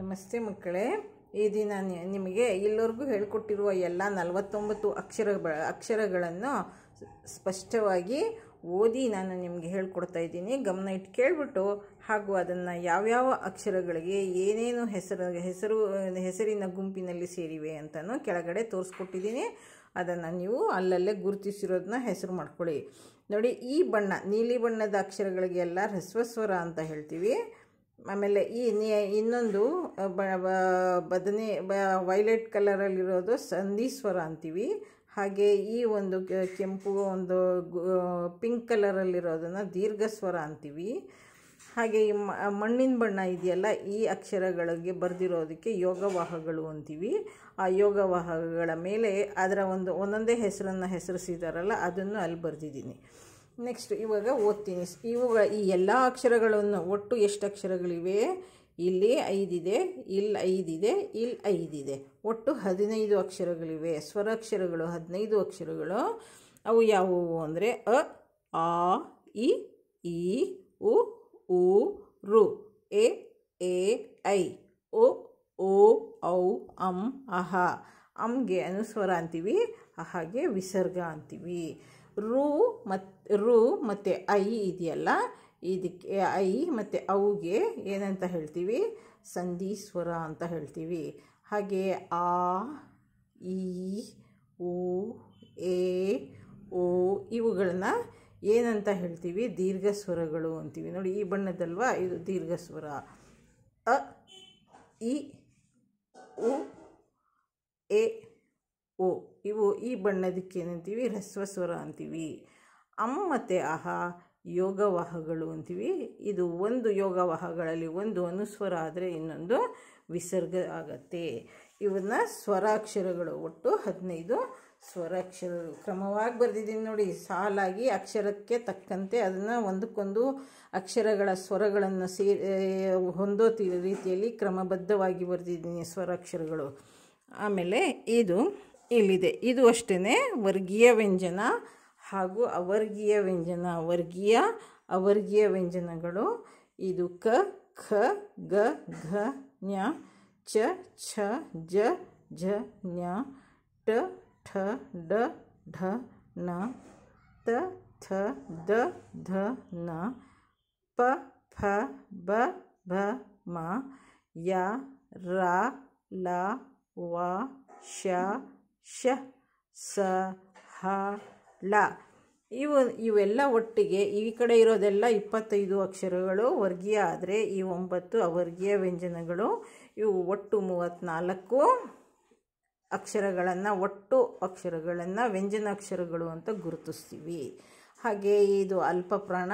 ನಮಸ್ತೆ ಮಕ್ಕಳೇ ಈ ದಿನ ನಿಮಗೆ ಇಲ್ಲಿವರೆಗೂ ಹೇಳಿಕೊಟ್ಟಿರುವ ಎಲ್ಲ ನಲವತ್ತೊಂಬತ್ತು ಅಕ್ಷರ ಅಕ್ಷರಗಳನ್ನು ಸ್ಪಷ್ಟವಾಗಿ ಓದಿ ನಾನು ನಿಮಗೆ ಹೇಳ್ಕೊಡ್ತಾ ಇದ್ದೀನಿ ಗಮನ ಇಟ್ಟು ಕೇಳಿಬಿಟ್ಟು ಹಾಗೂ ಅದನ್ನು ಯಾವ್ಯಾವ ಅಕ್ಷರಗಳಿಗೆ ಏನೇನು ಹೆಸರು ಹೆಸರು ಹೆಸರಿನ ಗುಂಪಿನಲ್ಲಿ ಸೇರಿವೆ ಅಂತಲೂ ಕೆಳಗಡೆ ತೋರಿಸ್ಕೊಟ್ಟಿದ್ದೀನಿ ಅದನ್ನು ನೀವು ಅಲ್ಲಲ್ಲೇ ಗುರುತಿಸಿರೋದನ್ನ ಹೆಸರು ಮಾಡ್ಕೊಳ್ಳಿ ನೋಡಿ ಈ ಬಣ್ಣ ನೀಲಿ ಬಣ್ಣದ ಅಕ್ಷರಗಳಿಗೆಲ್ಲ ಹ್ರಸ್ವಸ್ವರ ಅಂತ ಹೇಳ್ತೀವಿ ಆಮೇಲೆ ಈ ಇನ್ನೊಂದು ಬದನೆ ವೈಲೆಟ್ ಕಲರಲ್ಲಿರೋದು ಸ್ವರ ಅಂತೀವಿ ಹಾಗೆ ಈ ಒಂದು ಕೆಂಪು ಒಂದು ಪಿಂಕ್ ಕಲರಲ್ಲಿರೋದನ್ನು ಸ್ವರ ಅಂತೀವಿ ಹಾಗೆ ಈ ಮಣ್ಣಿನ ಬಣ್ಣ ಇದೆಯಲ್ಲ ಈ ಅಕ್ಷರಗಳಿಗೆ ಬರೆದಿರೋದಕ್ಕೆ ಯೋಗವಾಹಗಳು ಅಂತೀವಿ ಆ ಯೋಗವಾಹಗಳ ಮೇಲೆ ಅದರ ಒಂದು ಒಂದೊಂದೇ ಹೆಸರನ್ನು ಹೆಸರಿಸಿದಾರಲ್ಲ ಅದನ್ನು ಅಲ್ಲಿ ಬರೆದಿದ್ದೀನಿ ನೆಕ್ಸ್ಟ್ ಇವಾಗ ಓದ್ತೀನಿ ಇವುಗಳ ಈ ಎಲ್ಲ ಅಕ್ಷರಗಳನ್ನು ಒಟ್ಟು ಎಷ್ಟು ಅಕ್ಷರಗಳಿವೆ ಇಲ್ಲಿ ಐದಿದೆ ಇಲ್ಲಿ ಐದಿದೆ ಇಲ್ಲಿ ಐದಿದೆ ಒಟ್ಟು ಹದಿನೈದು ಅಕ್ಷರಗಳಿವೆ ಸ್ವರಾಕ್ಷರಗಳು ಹದಿನೈದು ಅಕ್ಷರಗಳು ಅವು ಯಾವುವು ಅಂದರೆ ಅ ಆ ಇ ಇ ಉ ಊ ರು ಎ ಎ ಐ ಒ ಓ ಔ ಅಂ ಅಹ ಅಂಗೆ ಅನುಸ್ವರ ಅಂತೀವಿ ಹಾಗೆ ವಿಸರ್ಗ ಅಂತೀವಿ ರು ಮತ್ತು ರು ಮತ್ತು ಐ ಇದೆಯಲ್ಲ ಇದಕ್ಕೆ ಐ ಮತ್ತು ಅವುಗೆ ಏನಂತ ಹೇಳ್ತೀವಿ ಸಂಧಿ ಸ್ವರ ಅಂತ ಹೇಳ್ತೀವಿ ಹಾಗೆ ಆ ಈ ಉ ಎ ಓ ಇವುಗಳನ್ನ ಏನಂತ ಹೇಳ್ತೀವಿ ದೀರ್ಘ ಸ್ವರಗಳು ಅಂತೀವಿ ನೋಡಿ ಈ ಬಣ್ಣದಲ್ವಾ ಇದು ದೀರ್ಘ ಸ್ವರ ಅ ಇ ಉ ಎ ಈ ಬಣ್ಣದಕ್ಕೇನಂತೀವಿ ಸ್ವರ ಅಂತೀವಿ ಅಮ್ಮತೆ ಮತ್ತು ಅಹ ಯೋಗವಾಹಗಳು ಅಂತೀವಿ ಇದು ಒಂದು ಯೋಗವಾಹಗಳಲ್ಲಿ ಒಂದು ಅನುಸ್ವರ ಆದರೆ ಇನ್ನೊಂದು ವಿಸರ್ಗ ಆಗತ್ತೆ ಇವನ್ನ ಸ್ವರಾಕ್ಷರಗಳು ಒಟ್ಟು ಹದಿನೈದು ಸ್ವರಾಕ್ಷರ ಕ್ರಮವಾಗಿ ಬರೆದಿದ್ದೀನಿ ನೋಡಿ ಸಾಲಾಗಿ ಅಕ್ಷರಕ್ಕೆ ತಕ್ಕಂತೆ ಅದನ್ನು ಒಂದಕ್ಕೊಂದು ಅಕ್ಷರಗಳ ಸ್ವರಗಳನ್ನು ಸೇ ಹೊಂದೋ ರೀತಿಯಲ್ಲಿ ಕ್ರಮಬದ್ಧವಾಗಿ ಬರೆದಿದ್ದೀನಿ ಸ್ವರಾಕ್ಷರಗಳು ಆಮೇಲೆ ಇದು ಇಲ್ಲಿದೆ ಇದು ಅಷ್ಟೇ ವರ್ಗೀಯ ವ್ಯಂಜನ ಹಾಗೂ ಅವರ್ಗೀಯ ವ್ಯಂಜನ ವರ್ಗೀಯ ಅವರ್ಗೀಯ ವ್ಯಂಜನಗಳು ಇದು ಕ ಖ ಗ ಘ ಞ ಚ ಛ ಜ ಝ ಞ ಟ ಠ ಡ ಢ ನ ತ ಥ ದ ಧ ನ ಪ ಫ ಬ ಭ ಮ ಯ ರ ಲ ವ ಶ ಶ ಸ ಹ ಲ ಇವು ಇವೆಲ್ಲ ಒಟ್ಟಿಗೆ ಈ ಕಡೆ ಇರೋದೆಲ್ಲ ಇಪ್ಪತ್ತೈದು ಅಕ್ಷರಗಳು ವರ್ಗೀಯ ಆದರೆ ಈ ಒಂಬತ್ತು ಅವರ್ಗೀಯ ವ್ಯಂಜನಗಳು ಇವು ಒಟ್ಟು ಮೂವತ್ತ್ನಾಲ್ಕು ಅಕ್ಷರಗಳನ್ನು ಒಟ್ಟು ಅಕ್ಷರಗಳನ್ನು ವ್ಯಂಜನ ಅಕ್ಷರಗಳು ಅಂತ ಗುರುತಿಸ್ತೀವಿ ಹಾಗೆ ಇದು ಅಲ್ಪಪ್ರಾಣ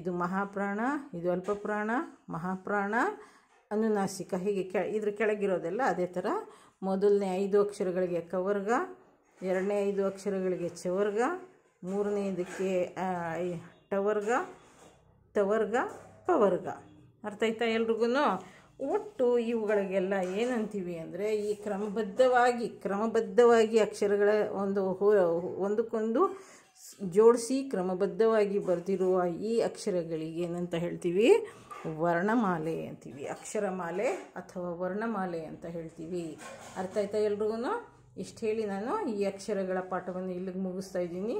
ಇದು ಮಹಾಪ್ರಾಣ ಇದು ಅಲ್ಪಪ್ರಾಣ ಮಹಾಪ್ರಾಣ ಅನುನಾಸಿಕ ಹೀಗೆ ಕೆ ಇದ್ರ ಕೆಳಗಿರೋದೆಲ್ಲ ಅದೇ ಥರ ಮೊದಲನೇ ಐದು ಅಕ್ಷರಗಳಿಗೆ ಕವರ್ಗ ಎರಡನೇ ಐದು ಅಕ್ಷರಗಳಿಗೆ ಚವರ್ಗ ಇದಕ್ಕೆ ಟವರ್ಗ ತವರ್ಗ ಪವರ್ಗ ಅರ್ಥ ಆಯ್ತಾ ಎಲ್ರಿಗೂ ಒಟ್ಟು ಇವುಗಳಿಗೆಲ್ಲ ಏನಂತೀವಿ ಅಂದರೆ ಈ ಕ್ರಮಬದ್ಧವಾಗಿ ಕ್ರಮಬದ್ಧವಾಗಿ ಅಕ್ಷರಗಳ ಒಂದು ಒಂದಕ್ಕೊಂದು ಜೋಡಿಸಿ ಕ್ರಮಬದ್ಧವಾಗಿ ಬರೆದಿರುವ ಈ ಅಕ್ಷರಗಳಿಗೆ ಏನಂತ ಹೇಳ್ತೀವಿ ವರ್ಣಮಾಲೆ ಅಂತೀವಿ ಅಕ್ಷರಮಾಲೆ ಅಥವಾ ವರ್ಣಮಾಲೆ ಅಂತ ಹೇಳ್ತೀವಿ ಅರ್ಥ ಆಯ್ತಾ ಎಲ್ರಿಗೂ ಇಷ್ಟು ಹೇಳಿ ನಾನು ಈ ಅಕ್ಷರಗಳ ಪಾಠವನ್ನು ಇಲ್ಲಿಗೆ ಮುಗಿಸ್ತಾ ಇದ್ದೀನಿ